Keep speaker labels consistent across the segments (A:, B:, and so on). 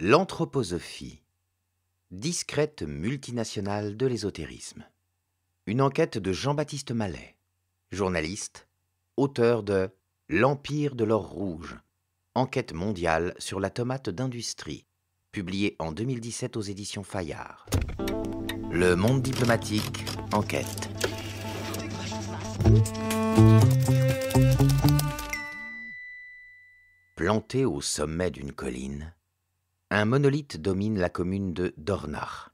A: L'anthroposophie, discrète multinationale de l'ésotérisme. Une enquête de Jean-Baptiste Mallet, journaliste, auteur de L'Empire de l'or rouge, enquête mondiale sur la tomate d'industrie, publiée en 2017 aux éditions Fayard. Le monde diplomatique, enquête. Planté au sommet d'une colline, un monolithe domine la commune de Dornach,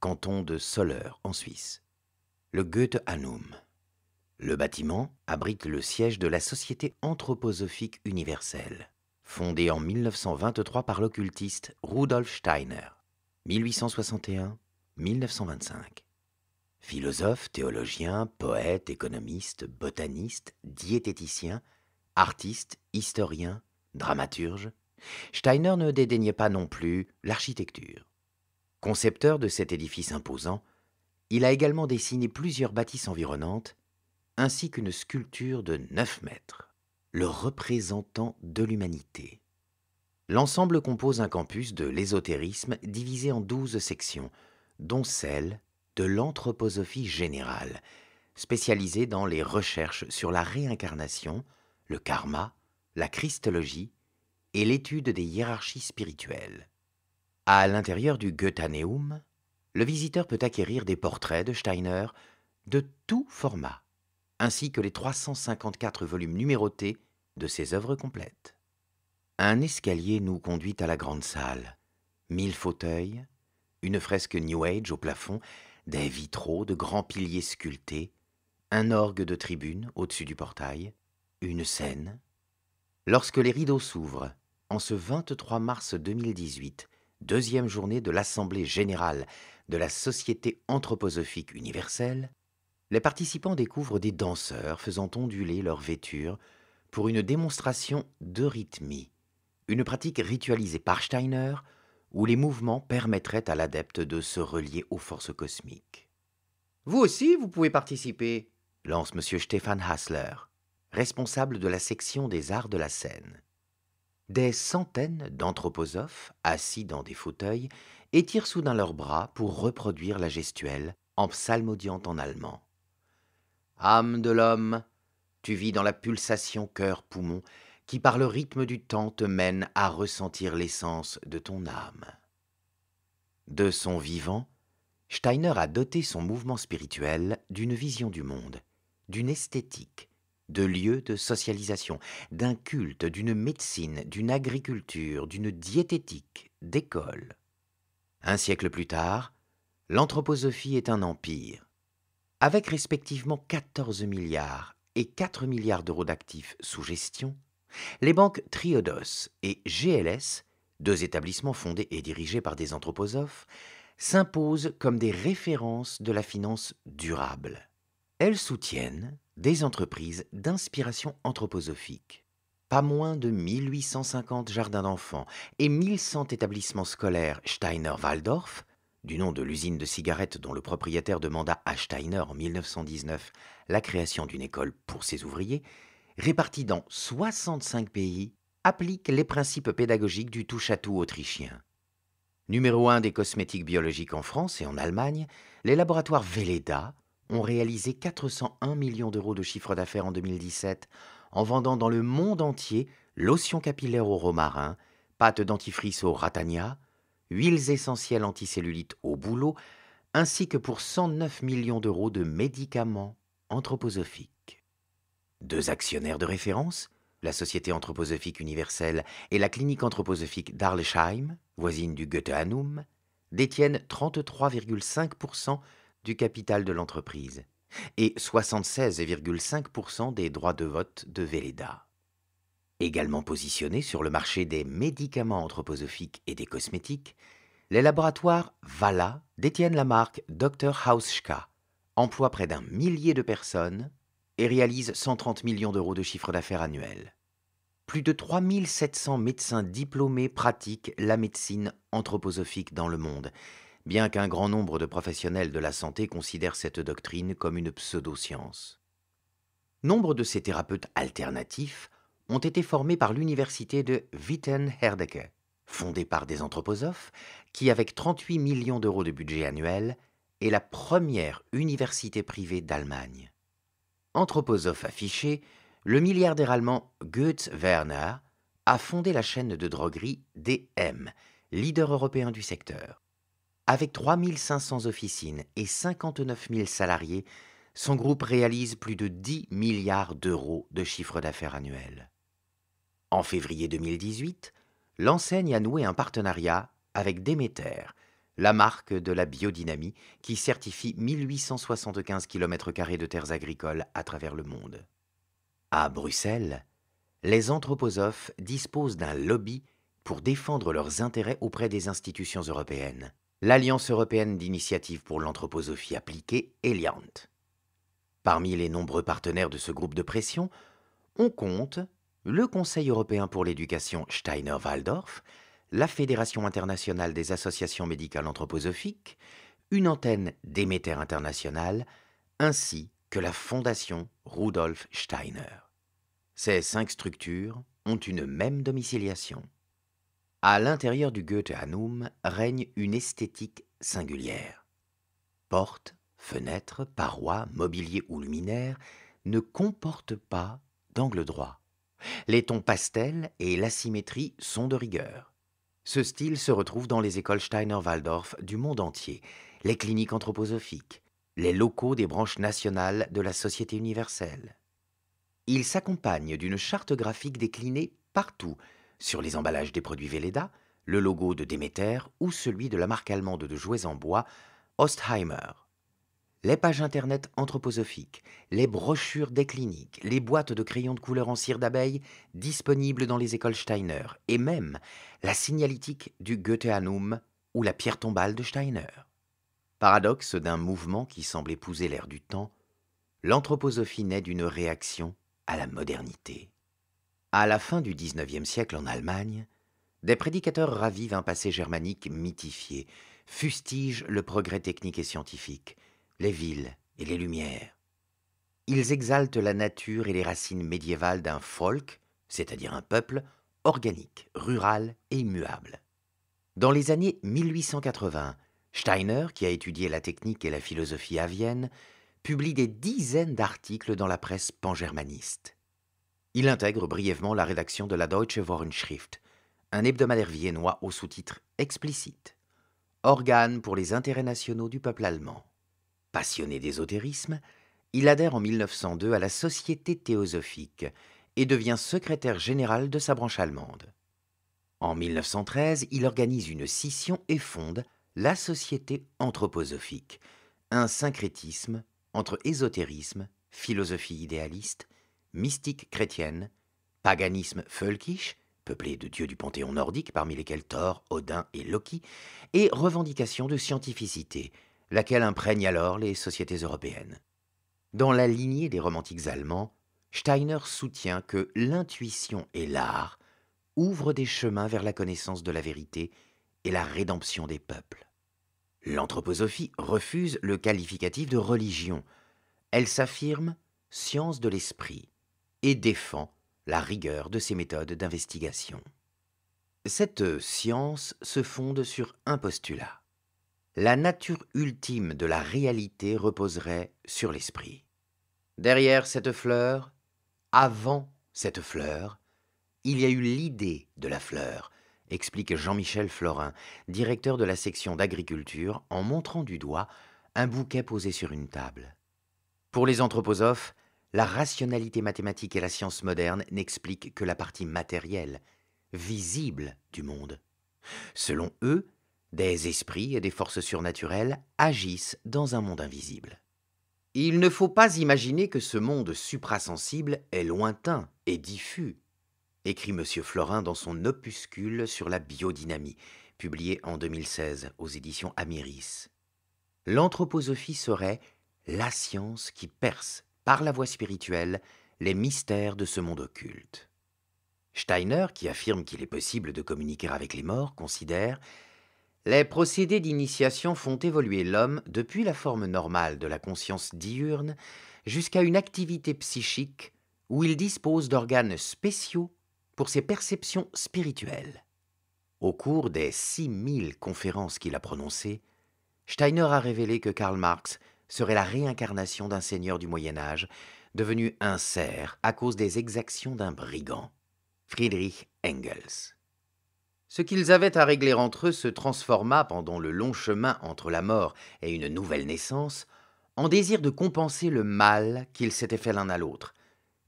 A: canton de Soleure en Suisse, le Goethe-Hanum. Le bâtiment abrite le siège de la Société anthroposophique universelle, fondée en 1923 par l'occultiste Rudolf Steiner, 1861-1925. Philosophe, théologien, poète, économiste, botaniste, diététicien, artiste, historien, dramaturge, Steiner ne dédaignait pas non plus l'architecture. Concepteur de cet édifice imposant, il a également dessiné plusieurs bâtisses environnantes, ainsi qu'une sculpture de 9 mètres, le représentant de l'humanité. L'ensemble compose un campus de l'ésotérisme divisé en 12 sections, dont celle de l'anthroposophie générale, spécialisée dans les recherches sur la réincarnation, le karma, la christologie, et l'étude des hiérarchies spirituelles. À l'intérieur du Goetheaneum, le visiteur peut acquérir des portraits de Steiner de tout format, ainsi que les 354 volumes numérotés de ses œuvres complètes. Un escalier nous conduit à la grande salle. Mille fauteuils, une fresque New Age au plafond, des vitraux de grands piliers sculptés, un orgue de tribune au-dessus du portail, une scène. Lorsque les rideaux s'ouvrent, en ce 23 mars 2018, deuxième journée de l'Assemblée générale de la Société anthroposophique universelle, les participants découvrent des danseurs faisant onduler leurs vêtures pour une démonstration de rythmie, une pratique ritualisée par Steiner où les mouvements permettraient à l'adepte de se relier aux forces cosmiques. Vous aussi, vous pouvez participer, lance M. Stefan Hassler, responsable de la section des arts de la scène des centaines d'anthroposophes, assis dans des fauteuils, étirent soudain leurs bras pour reproduire la gestuelle en psalmodiant en allemand. Âme de l'homme, tu vis dans la pulsation cœur-poumon qui par le rythme du temps te mène à ressentir l'essence de ton âme. De son vivant, Steiner a doté son mouvement spirituel d'une vision du monde, d'une esthétique, de lieux de socialisation, d'un culte, d'une médecine, d'une agriculture, d'une diététique, d'école. Un siècle plus tard, l'anthroposophie est un empire, avec respectivement 14 milliards et 4 milliards d'euros d'actifs sous gestion, les banques Triodos et GLS, deux établissements fondés et dirigés par des anthroposophes, s'imposent comme des références de la finance durable. Elles soutiennent des entreprises d'inspiration anthroposophique. Pas moins de 1850 jardins d'enfants et 1100 établissements scolaires Steiner-Waldorf, du nom de l'usine de cigarettes dont le propriétaire demanda à Steiner en 1919 la création d'une école pour ses ouvriers, répartis dans 65 pays, appliquent les principes pédagogiques du touche-à-tout autrichien. Numéro 1 des cosmétiques biologiques en France et en Allemagne, les laboratoires Velleda, ont réalisé 401 millions d'euros de chiffre d'affaires en 2017 en vendant dans le monde entier lotion capillaire au romarin, pâte dentifrice au ratania, huiles essentielles anticellulites au boulot, ainsi que pour 109 millions d'euros de médicaments anthroposophiques. Deux actionnaires de référence, la Société anthroposophique universelle et la Clinique anthroposophique d'Arlesheim, voisine du Goetheanum, détiennent 33,5% du capital de l'entreprise et 76,5% des droits de vote de Véleda. Également positionné sur le marché des médicaments anthroposophiques et des cosmétiques, les laboratoires Vala détiennent la marque Dr Hauschka, emploient près d'un millier de personnes et réalisent 130 millions d'euros de chiffre d'affaires annuel. Plus de 3700 médecins diplômés pratiquent la médecine anthroposophique dans le monde bien qu'un grand nombre de professionnels de la santé considèrent cette doctrine comme une pseudo-science. Nombre de ces thérapeutes alternatifs ont été formés par l'université de Witten-Herdecke, fondée par des anthroposophes, qui, avec 38 millions d'euros de budget annuel, est la première université privée d'Allemagne. Anthroposophe affiché, le milliardaire allemand Goetz Werner a fondé la chaîne de droguerie DM, leader européen du secteur. Avec 3500 officines et 59 000 salariés, son groupe réalise plus de 10 milliards d'euros de chiffre d'affaires annuel. En février 2018, l'enseigne a noué un partenariat avec Demeter, la marque de la biodynamie qui certifie 1875 km de terres agricoles à travers le monde. À Bruxelles, les anthroposophes disposent d'un lobby pour défendre leurs intérêts auprès des institutions européennes l'Alliance européenne d'initiatives pour l'anthroposophie appliquée, ELIANT. Parmi les nombreux partenaires de ce groupe de pression, on compte le Conseil européen pour l'éducation Steiner-Waldorf, la Fédération internationale des associations médicales anthroposophiques, une antenne d'émetteurs internationales, ainsi que la Fondation Rudolf Steiner. Ces cinq structures ont une même domiciliation. À l'intérieur du goethe Hanum règne une esthétique singulière. Portes, fenêtres, parois, mobilier ou luminaire ne comportent pas d'angle droit. Les tons pastels et l'asymétrie sont de rigueur. Ce style se retrouve dans les écoles Steiner-Waldorf du monde entier, les cliniques anthroposophiques, les locaux des branches nationales de la Société universelle. Il s'accompagne d'une charte graphique déclinée partout sur les emballages des produits Velleda, le logo de Demeter ou celui de la marque allemande de jouets en bois, Ostheimer. Les pages internet anthroposophiques, les brochures des cliniques, les boîtes de crayons de couleur en cire d'abeille disponibles dans les écoles Steiner, et même la signalétique du Goetheanum ou la pierre tombale de Steiner. Paradoxe d'un mouvement qui semble épouser l'air du temps, l'anthroposophie naît d'une réaction à la modernité. À la fin du XIXe siècle en Allemagne, des prédicateurs ravivent un passé germanique mythifié, fustigent le progrès technique et scientifique, les villes et les lumières. Ils exaltent la nature et les racines médiévales d'un folk, c'est-à-dire un peuple, organique, rural et immuable. Dans les années 1880, Steiner, qui a étudié la technique et la philosophie à Vienne, publie des dizaines d'articles dans la presse pangermaniste il intègre brièvement la rédaction de la Deutsche Wochenschrift, un hebdomadaire viennois au sous-titre explicite Organe pour les intérêts nationaux du peuple allemand. Passionné d'ésotérisme, il adhère en 1902 à la Société théosophique et devient secrétaire général de sa branche allemande. En 1913, il organise une scission et fonde la Société anthroposophique, un syncrétisme entre ésotérisme, philosophie idéaliste mystique chrétienne, paganisme völkisch, peuplé de dieux du panthéon nordique parmi lesquels Thor, Odin et Loki, et revendication de scientificité, laquelle imprègne alors les sociétés européennes. Dans la lignée des romantiques allemands, Steiner soutient que l'intuition et l'art ouvrent des chemins vers la connaissance de la vérité et la rédemption des peuples. L'anthroposophie refuse le qualificatif de religion. Elle s'affirme science de l'esprit et défend la rigueur de ses méthodes d'investigation. Cette science se fonde sur un postulat. La nature ultime de la réalité reposerait sur l'esprit. Derrière cette fleur, avant cette fleur, il y a eu l'idée de la fleur, explique Jean-Michel Florin, directeur de la section d'agriculture, en montrant du doigt un bouquet posé sur une table. Pour les anthroposophes, la rationalité mathématique et la science moderne n'expliquent que la partie matérielle, visible du monde. Selon eux, des esprits et des forces surnaturelles agissent dans un monde invisible. Il ne faut pas imaginer que ce monde suprasensible est lointain et diffus, écrit M. Florin dans son opuscule sur la biodynamie, publié en 2016 aux éditions Amiris. L'anthroposophie serait la science qui perce par la voie spirituelle, les mystères de ce monde occulte. Steiner, qui affirme qu'il est possible de communiquer avec les morts, considère Les procédés d'initiation font évoluer l'homme depuis la forme normale de la conscience diurne jusqu'à une activité psychique où il dispose d'organes spéciaux pour ses perceptions spirituelles. Au cours des 6000 conférences qu'il a prononcées, Steiner a révélé que Karl Marx serait la réincarnation d'un seigneur du Moyen Âge, devenu un cerf à cause des exactions d'un brigand. Friedrich Engels. Ce qu'ils avaient à régler entre eux se transforma pendant le long chemin entre la mort et une nouvelle naissance en désir de compenser le mal qu'ils s'étaient fait l'un à l'autre,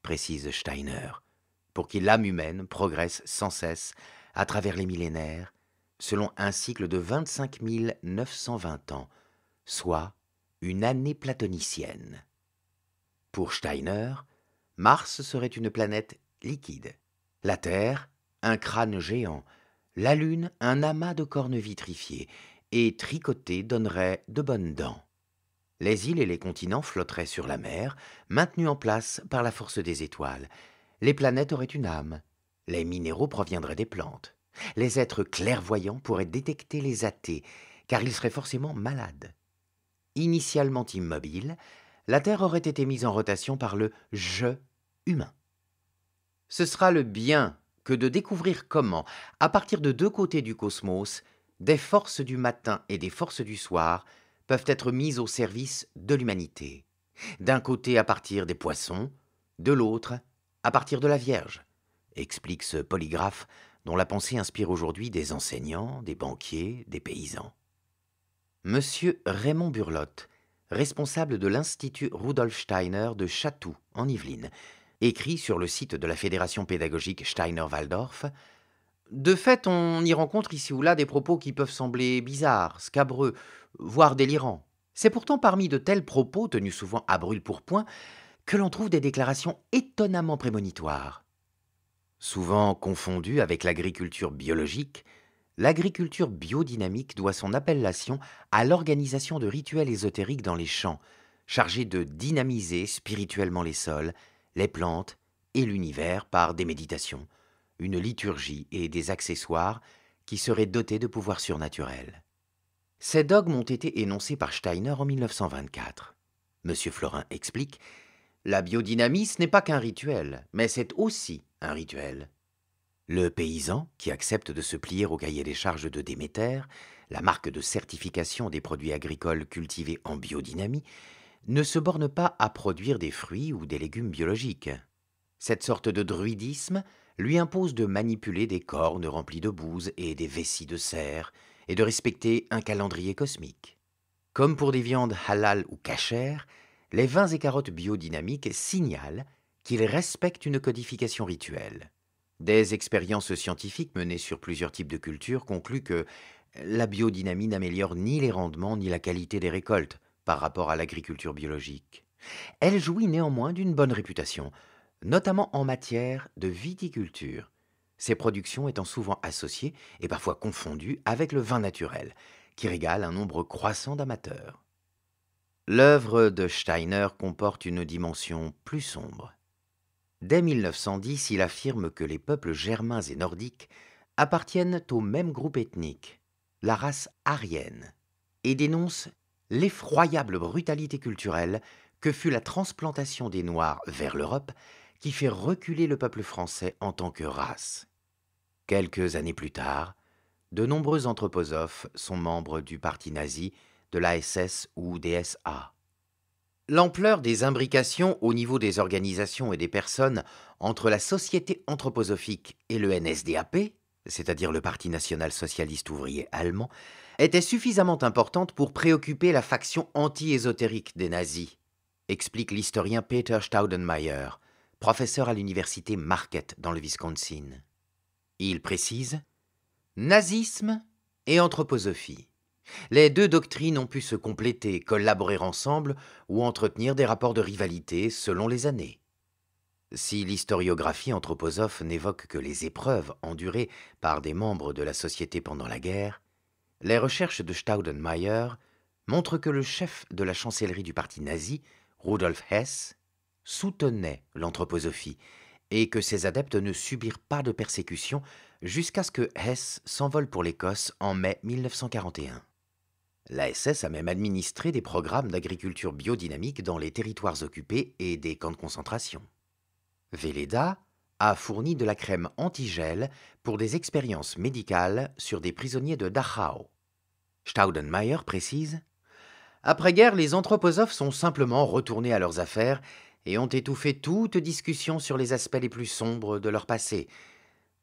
A: précise Steiner, pour qui l'âme humaine progresse sans cesse à travers les millénaires, selon un cycle de 25 920 ans, soit une année platonicienne. Pour Steiner, Mars serait une planète liquide, la Terre un crâne géant, la Lune un amas de cornes vitrifiées, et tricotées donnerait de bonnes dents. Les îles et les continents flotteraient sur la mer, maintenus en place par la force des étoiles. Les planètes auraient une âme. Les minéraux proviendraient des plantes. Les êtres clairvoyants pourraient détecter les athées, car ils seraient forcément malades. Initialement immobile, la Terre aurait été mise en rotation par le je humain. Ce sera le bien que de découvrir comment, à partir de deux côtés du cosmos, des forces du matin et des forces du soir peuvent être mises au service de l'humanité. D'un côté à partir des poissons, de l'autre à partir de la Vierge, explique ce polygraphe dont la pensée inspire aujourd'hui des enseignants, des banquiers, des paysans. Monsieur Raymond Burlotte, responsable de l'Institut Rudolf Steiner de Chatou, en Yvelines, écrit sur le site de la Fédération pédagogique Steiner-Waldorf De fait, on y rencontre ici ou là des propos qui peuvent sembler bizarres, scabreux, voire délirants. C'est pourtant parmi de tels propos, tenus souvent à brûle pour que l'on trouve des déclarations étonnamment prémonitoires. Souvent confondues avec l'agriculture biologique, l'agriculture biodynamique doit son appellation à l'organisation de rituels ésotériques dans les champs, chargés de dynamiser spirituellement les sols, les plantes et l'univers par des méditations, une liturgie et des accessoires qui seraient dotés de pouvoirs surnaturels. Ces dogmes ont été énoncés par Steiner en 1924. Monsieur Florin explique La biodynamie, ce n'est pas qu'un rituel, mais c'est aussi un rituel. Le paysan, qui accepte de se plier au cahier des charges de Déméter, la marque de certification des produits agricoles cultivés en biodynamie, ne se borne pas à produire des fruits ou des légumes biologiques. Cette sorte de druidisme lui impose de manipuler des cornes remplies de bouse et des vessies de serre et de respecter un calendrier cosmique. Comme pour des viandes halal ou cachères, les vins et carottes biodynamiques signalent qu'ils respectent une codification rituelle. Des expériences scientifiques menées sur plusieurs types de cultures concluent que la biodynamie n'améliore ni les rendements ni la qualité des récoltes par rapport à l'agriculture biologique. Elle jouit néanmoins d'une bonne réputation, notamment en matière de viticulture, ses productions étant souvent associées et parfois confondues avec le vin naturel, qui régale un nombre croissant d'amateurs. L'œuvre de Steiner comporte une dimension plus sombre. Dès 1910, il affirme que les peuples germains et nordiques appartiennent au même groupe ethnique, la race aryenne, et dénonce l'effroyable brutalité culturelle que fut la transplantation des Noirs vers l'Europe qui fait reculer le peuple français en tant que race. Quelques années plus tard, de nombreux anthroposophes sont membres du parti nazi, de l'ASS ou DSA. L'ampleur des imbrications au niveau des organisations et des personnes entre la société anthroposophique et le NSDAP, c'est-à-dire le Parti national socialiste ouvrier allemand, était suffisamment importante pour préoccuper la faction anti-ésotérique des nazis, explique l'historien Peter Staudenmayer, professeur à l'université Marquette dans le Wisconsin. Il précise Nazisme et anthroposophie. Les deux doctrines ont pu se compléter, collaborer ensemble ou entretenir des rapports de rivalité selon les années. Si l'historiographie anthroposophe n'évoque que les épreuves endurées par des membres de la société pendant la guerre, les recherches de Staudenmayer montrent que le chef de la chancellerie du parti nazi, Rudolf Hess, soutenait l'anthroposophie et que ses adeptes ne subirent pas de persécution jusqu'à ce que Hess s'envole pour l'Écosse en mai 1941 ss a même administré des programmes d'agriculture biodynamique dans les territoires occupés et des camps de concentration. Veleda a fourni de la crème antigel pour des expériences médicales sur des prisonniers de Dachau. Staudenmayer précise Après-guerre, les anthroposophes sont simplement retournés à leurs affaires et ont étouffé toute discussion sur les aspects les plus sombres de leur passé.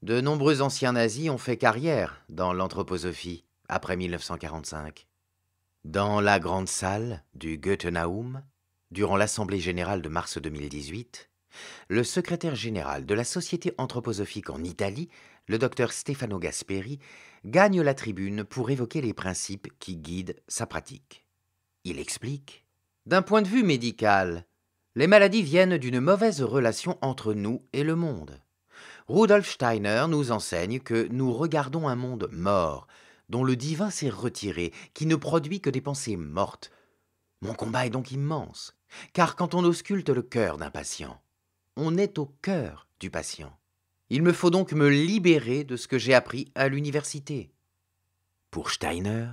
A: De nombreux anciens nazis ont fait carrière dans l'anthroposophie après 1945. Dans la grande salle du Goethe-Naum, durant l'Assemblée générale de mars 2018, le secrétaire général de la Société anthroposophique en Italie, le docteur Stefano Gasperi, gagne la tribune pour évoquer les principes qui guident sa pratique. Il explique D'un point de vue médical, les maladies viennent d'une mauvaise relation entre nous et le monde. Rudolf Steiner nous enseigne que nous regardons un monde mort, dont le divin s'est retiré, qui ne produit que des pensées mortes. Mon combat est donc immense, car quand on ausculte le cœur d'un patient, on est au cœur du patient. Il me faut donc me libérer de ce que j'ai appris à l'université. Pour Steiner,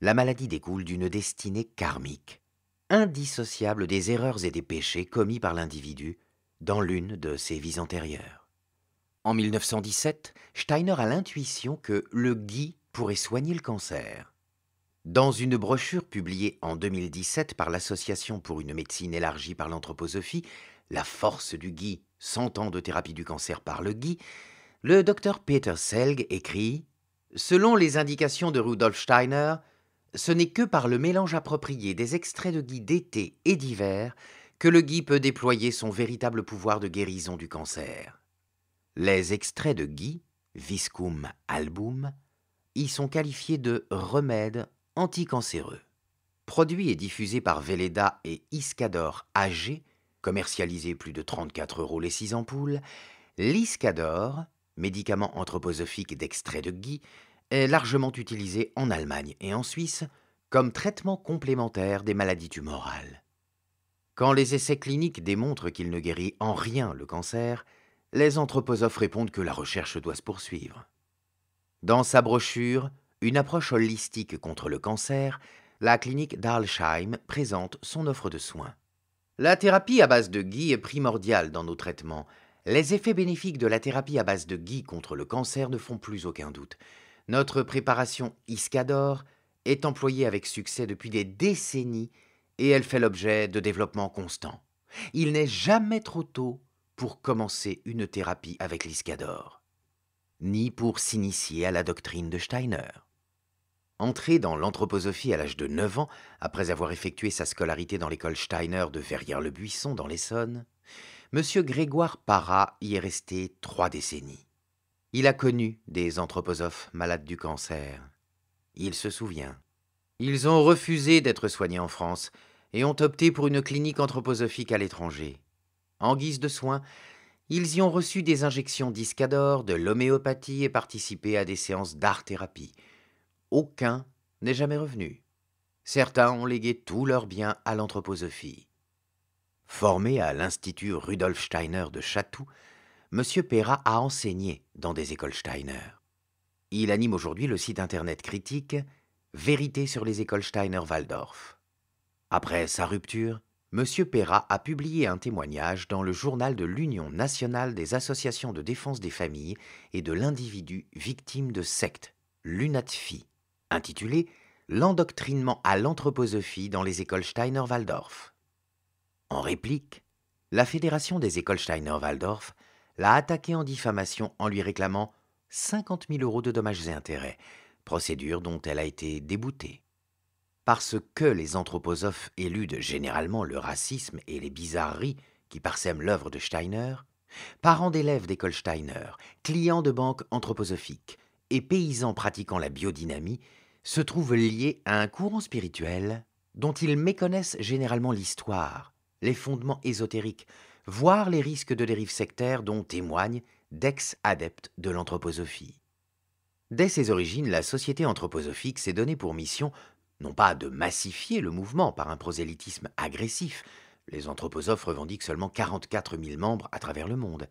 A: la maladie découle d'une destinée karmique, indissociable des erreurs et des péchés commis par l'individu dans l'une de ses vies antérieures. En 1917, Steiner a l'intuition que le gui pourrait soigner le cancer. Dans une brochure publiée en 2017 par l'Association pour une médecine élargie par l'anthroposophie, La force du gui, 100 ans de thérapie du cancer par le gui, le docteur Peter Selg écrit Selon les indications de Rudolf Steiner, ce n'est que par le mélange approprié des extraits de gui d'été et d'hiver que le gui peut déployer son véritable pouvoir de guérison du cancer. Les extraits de gui, Viscum album, ils sont qualifiés de remèdes anticancéreux. Produit et diffusé par Velleda et Iscador AG, commercialisé plus de 34 euros les 6 ampoules, l'Iscador, médicament anthroposophique d'extrait de gui, est largement utilisé en Allemagne et en Suisse comme traitement complémentaire des maladies tumorales. Quand les essais cliniques démontrent qu'il ne guérit en rien le cancer, les anthroposophes répondent que la recherche doit se poursuivre. Dans sa brochure Une approche holistique contre le cancer, la clinique d'Arlsheim présente son offre de soins. La thérapie à base de gui est primordiale dans nos traitements. Les effets bénéfiques de la thérapie à base de gui contre le cancer ne font plus aucun doute. Notre préparation Iscador est employée avec succès depuis des décennies et elle fait l'objet de développements constants. Il n'est jamais trop tôt pour commencer une thérapie avec l'Iscador ni pour s'initier à la doctrine de Steiner. Entré dans l'anthroposophie à l'âge de 9 ans, après avoir effectué sa scolarité dans l'école Steiner de Verrières-le-Buisson dans l'Essonne, M. Grégoire Parra y est resté trois décennies. Il a connu des anthroposophes malades du cancer. Il se souvient. Ils ont refusé d'être soignés en France et ont opté pour une clinique anthroposophique à l'étranger. En guise de soins, ils y ont reçu des injections d'iscador, de l'homéopathie et participé à des séances d'art-thérapie. Aucun n'est jamais revenu. Certains ont légué tout leurs bien à l'anthroposophie. Formé à l'Institut Rudolf Steiner de Chatou, M. Perra a enseigné dans des écoles Steiner. Il anime aujourd'hui le site internet critique Vérité sur les écoles Steiner-Waldorf. Après sa rupture, M. Perra a publié un témoignage dans le journal de l'Union nationale des associations de défense des familles et de l'individu victime de sectes, l'UNATFI, intitulé L'endoctrinement à l'anthroposophie dans les écoles Steiner-Waldorf. En réplique, la Fédération des écoles Steiner-Waldorf l'a attaqué en diffamation en lui réclamant 50 000 euros de dommages et intérêts, procédure dont elle a été déboutée parce que les anthroposophes éludent généralement le racisme et les bizarreries qui parsèment l'œuvre de Steiner, parents d'élèves d'école Steiner, clients de banques anthroposophiques et paysans pratiquant la biodynamie se trouvent liés à un courant spirituel dont ils méconnaissent généralement l'histoire, les fondements ésotériques, voire les risques de dérive sectaires dont témoignent d'ex-adeptes de l'anthroposophie. Dès ses origines, la Société anthroposophique s'est donnée pour mission non pas de massifier le mouvement par un prosélytisme agressif, les anthroposophes revendiquent seulement 44 000 membres à travers le monde,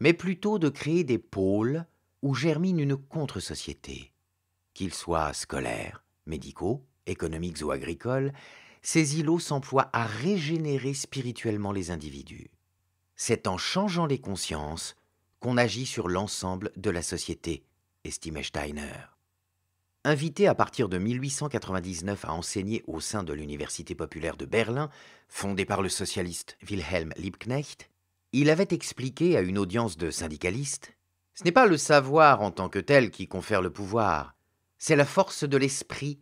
A: mais plutôt de créer des pôles où germine une contre-société. Qu'ils soient scolaires, médicaux, économiques ou agricoles, ces îlots s'emploient à régénérer spirituellement les individus. C'est en changeant les consciences qu'on agit sur l'ensemble de la société, estime Steiner. Invité à partir de 1899 à enseigner au sein de l'Université populaire de Berlin, fondée par le socialiste Wilhelm Liebknecht, il avait expliqué à une audience de syndicalistes Ce n'est pas le savoir en tant que tel qui confère le pouvoir, c'est la force de l'esprit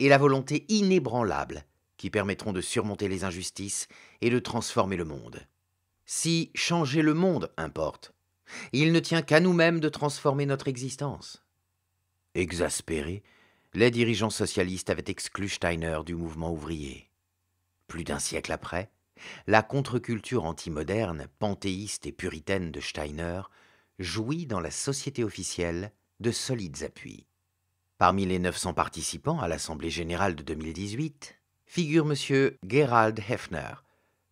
A: et la volonté inébranlable qui permettront de surmonter les injustices et de transformer le monde. Si changer le monde importe, il ne tient qu'à nous-mêmes de transformer notre existence. Exaspérés, les dirigeants socialistes avaient exclu Steiner du mouvement ouvrier. Plus d'un siècle après, la contre-culture antimoderne, panthéiste et puritaine de Steiner jouit dans la société officielle de solides appuis. Parmi les 900 participants à l'Assemblée générale de 2018, figure M. Gerald Hefner,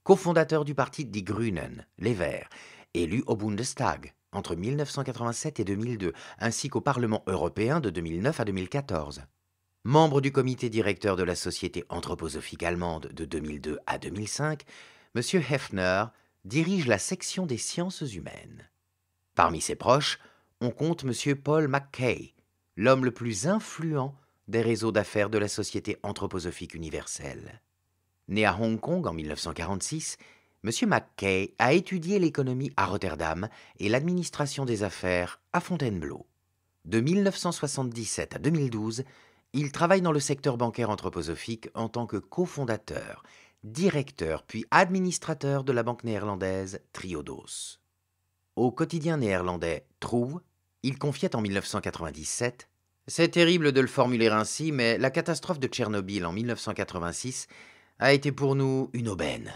A: cofondateur du parti Die Grünen, Les Verts, élu au Bundestag entre 1987 et 2002, ainsi qu'au Parlement européen de 2009 à 2014. Membre du comité directeur de la Société anthroposophique allemande de 2002 à 2005, M. Hefner dirige la section des sciences humaines. Parmi ses proches, on compte M. Paul McKay, l'homme le plus influent des réseaux d'affaires de la Société anthroposophique universelle. Né à Hong Kong en 1946, M. McKay a étudié l'économie à Rotterdam et l'administration des affaires à Fontainebleau. De 1977 à 2012, il travaille dans le secteur bancaire anthroposophique en tant que cofondateur, directeur puis administrateur de la banque néerlandaise Triodos. Au quotidien néerlandais Trouve, il confiait en 1997 C'est terrible de le formuler ainsi, mais la catastrophe de Tchernobyl en 1986 a été pour nous une aubaine.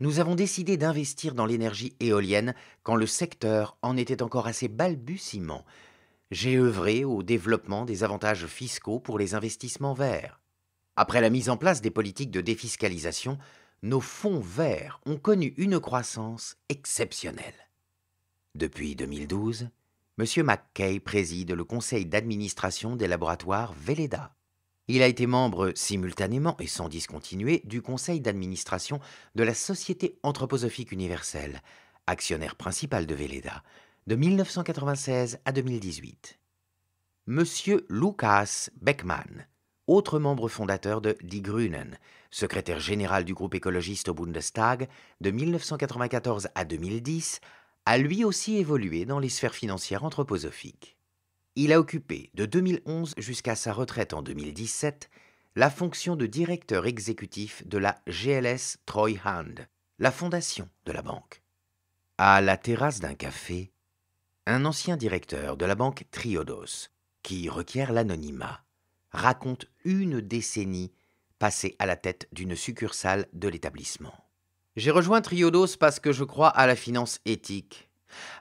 A: Nous avons décidé d'investir dans l'énergie éolienne quand le secteur en était encore assez balbutiement. J'ai œuvré au développement des avantages fiscaux pour les investissements verts. Après la mise en place des politiques de défiscalisation, nos fonds verts ont connu une croissance exceptionnelle. Depuis 2012, M. McKay préside le conseil d'administration des laboratoires VELEDA. Il a été membre simultanément et sans discontinuer du conseil d'administration de la Société anthroposophique universelle, actionnaire principal de Véleda, de 1996 à 2018. Monsieur Lucas Beckmann, autre membre fondateur de Die Grünen, secrétaire général du groupe écologiste au Bundestag de 1994 à 2010, a lui aussi évolué dans les sphères financières anthroposophiques. Il a occupé, de 2011 jusqu'à sa retraite en 2017, la fonction de directeur exécutif de la GLS Troy Hand, la fondation de la banque. À la terrasse d'un café, un ancien directeur de la banque Triodos, qui requiert l'anonymat, raconte une décennie passée à la tête d'une succursale de l'établissement. J'ai rejoint Triodos parce que je crois à la finance éthique,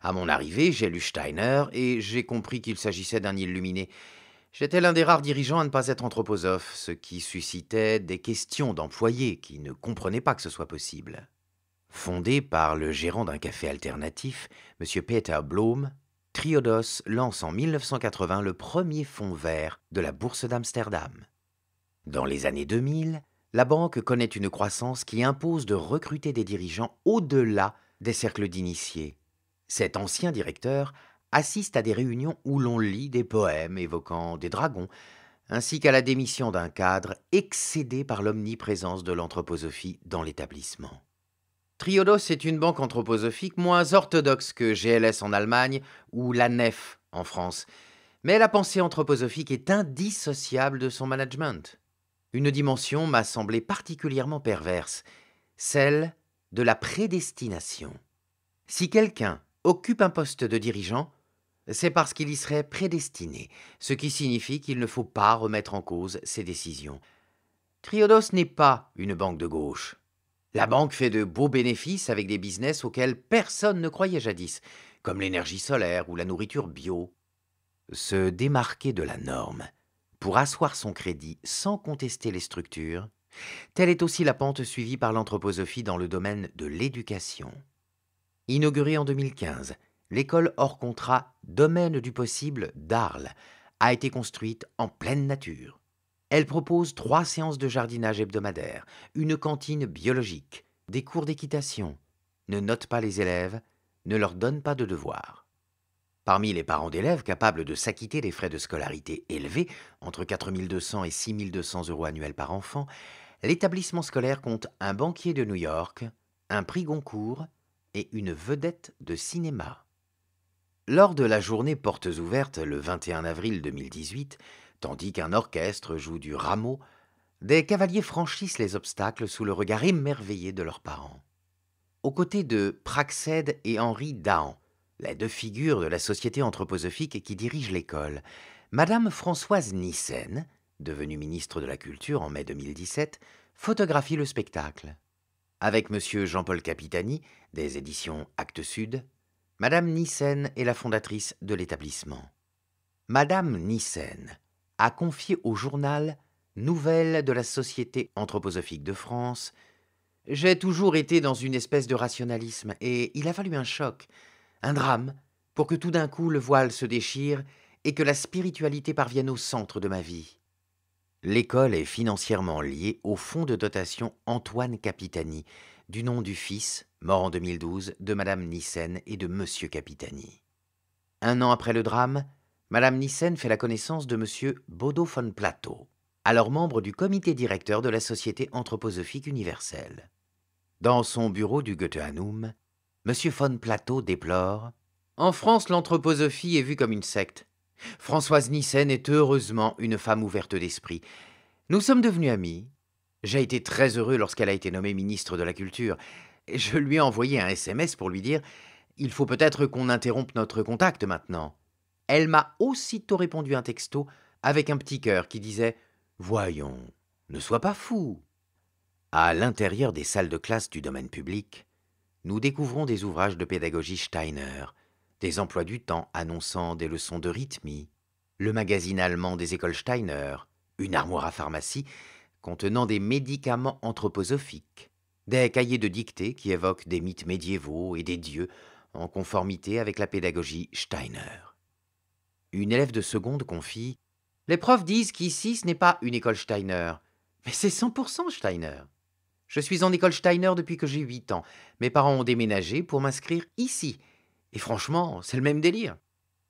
A: à mon arrivée, j'ai lu Steiner et j'ai compris qu'il s'agissait d'un illuminé. J'étais l'un des rares dirigeants à ne pas être anthroposophe, ce qui suscitait des questions d'employés qui ne comprenaient pas que ce soit possible. Fondé par le gérant d'un café alternatif, M. Peter Blom, Triodos lance en 1980 le premier fonds vert de la Bourse d'Amsterdam. Dans les années 2000, la banque connaît une croissance qui impose de recruter des dirigeants au-delà des cercles d'initiés. Cet ancien directeur assiste à des réunions où l'on lit des poèmes évoquant des dragons, ainsi qu'à la démission d'un cadre excédé par l'omniprésence de l'anthroposophie dans l'établissement. Triodos est une banque anthroposophique moins orthodoxe que GLS en Allemagne ou la Nef en France, mais la pensée anthroposophique est indissociable de son management. Une dimension m'a semblé particulièrement perverse, celle de la prédestination. Si quelqu'un occupe un poste de dirigeant, c'est parce qu'il y serait prédestiné, ce qui signifie qu'il ne faut pas remettre en cause ses décisions. Triodos n'est pas une banque de gauche. La banque fait de beaux bénéfices avec des business auxquels personne ne croyait jadis, comme l'énergie solaire ou la nourriture bio. Se démarquer de la norme pour asseoir son crédit sans contester les structures, telle est aussi la pente suivie par l'anthroposophie dans le domaine de l'éducation. Inaugurée en 2015, l'école hors contrat Domaine du possible d'Arles a été construite en pleine nature. Elle propose trois séances de jardinage hebdomadaire, une cantine biologique, des cours d'équitation, ne note pas les élèves, ne leur donne pas de devoirs. Parmi les parents d'élèves capables de s'acquitter des frais de scolarité élevés, entre 4200 et 6200 euros annuels par enfant, l'établissement scolaire compte un banquier de New York, un prix Goncourt, et une vedette de cinéma. Lors de la journée Portes ouvertes le 21 avril 2018, tandis qu'un orchestre joue du rameau, des cavaliers franchissent les obstacles sous le regard émerveillé de leurs parents. Aux côtés de Praxède et Henri Dahan, les deux figures de la société anthroposophique qui dirige l'école, Madame Françoise Nissen, devenue ministre de la Culture en mai 2017, photographie le spectacle avec M. Jean-Paul Capitani, des éditions Actes Sud, Madame Nissen est la fondatrice de l'établissement. Madame Nissen a confié au journal Nouvelles de la Société anthroposophique de France J'ai toujours été dans une espèce de rationalisme, et il a fallu un choc, un drame, pour que tout d'un coup le voile se déchire et que la spiritualité parvienne au centre de ma vie. L'école est financièrement liée au fonds de dotation Antoine Capitani, du nom du fils, mort en 2012, de Madame Nissen et de Monsieur Capitani. Un an après le drame, Madame Nissen fait la connaissance de M. Bodo von Plateau, alors membre du comité directeur de la Société anthroposophique universelle. Dans son bureau du Goetheanum, Monsieur von Plateau déplore En France, l'anthroposophie est vue comme une secte. Françoise Nissen est heureusement une femme ouverte d'esprit. Nous sommes devenus amis. J'ai été très heureux lorsqu'elle a été nommée ministre de la Culture. Je lui ai envoyé un SMS pour lui dire Il faut peut-être qu'on interrompe notre contact maintenant. Elle m'a aussitôt répondu un texto avec un petit cœur qui disait Voyons, ne sois pas fou. À l'intérieur des salles de classe du domaine public, nous découvrons des ouvrages de pédagogie Steiner, des emplois du temps annonçant des leçons de rythmie, le magazine allemand des écoles Steiner, une armoire à pharmacie contenant des médicaments anthroposophiques, des cahiers de dictée qui évoquent des mythes médiévaux et des dieux en conformité avec la pédagogie Steiner. Une élève de seconde confie Les profs disent qu'ici ce n'est pas une école Steiner, mais c'est 100% Steiner. Je suis en école Steiner depuis que j'ai 8 ans. Mes parents ont déménagé pour m'inscrire ici, et franchement, c'est le même délire.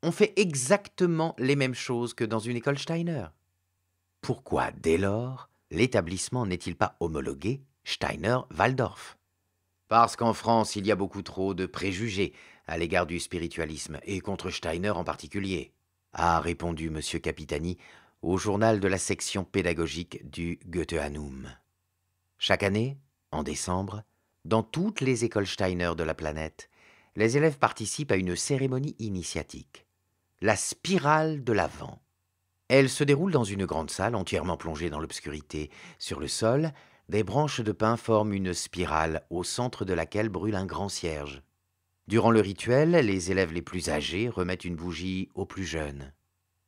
A: On fait exactement les mêmes choses que dans une école Steiner. Pourquoi, dès lors, l'établissement n'est-il pas homologué Steiner-Waldorf Parce qu'en France, il y a beaucoup trop de préjugés à l'égard du spiritualisme, et contre Steiner en particulier, a répondu M. Capitani au journal de la section pédagogique du Goetheanum. Chaque année, en décembre, dans toutes les écoles Steiner de la planète, les élèves participent à une cérémonie initiatique, la spirale de l'Avent. Elle se déroule dans une grande salle entièrement plongée dans l'obscurité. Sur le sol, des branches de pin forment une spirale au centre de laquelle brûle un grand cierge. Durant le rituel, les élèves les plus âgés remettent une bougie aux plus jeunes.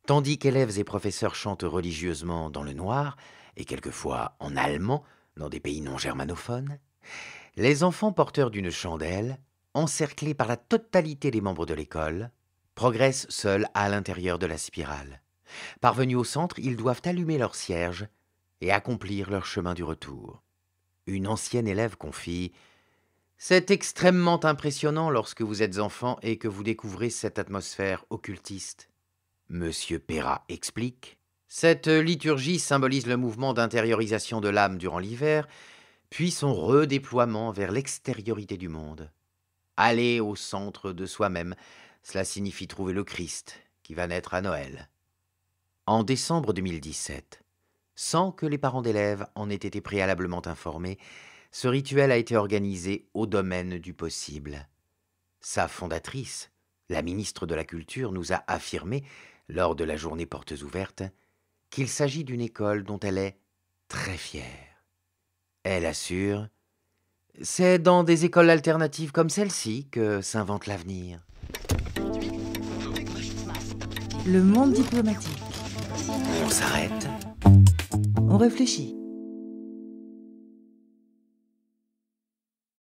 A: Tandis qu'élèves et professeurs chantent religieusement dans le noir, et quelquefois en allemand, dans des pays non germanophones, les enfants porteurs d'une chandelle encerclés par la totalité des membres de l'école, progressent seuls à l'intérieur de la spirale. Parvenus au centre, ils doivent allumer leur cierge et accomplir leur chemin du retour. Une ancienne élève confie C'est extrêmement impressionnant lorsque vous êtes enfant et que vous découvrez cette atmosphère occultiste. Monsieur Perra explique Cette liturgie symbolise le mouvement d'intériorisation de l'âme durant l'hiver, puis son redéploiement vers l'extériorité du monde aller au centre de soi-même. Cela signifie trouver le Christ qui va naître à Noël. En décembre 2017, sans que les parents d'élèves en aient été préalablement informés, ce rituel a été organisé au domaine du possible. Sa fondatrice, la ministre de la Culture, nous a affirmé, lors de la journée Portes ouvertes, qu'il s'agit d'une école dont elle est très fière. Elle assure c'est dans des écoles alternatives comme celle-ci que s'invente l'avenir. Le monde diplomatique. On s'arrête. On réfléchit.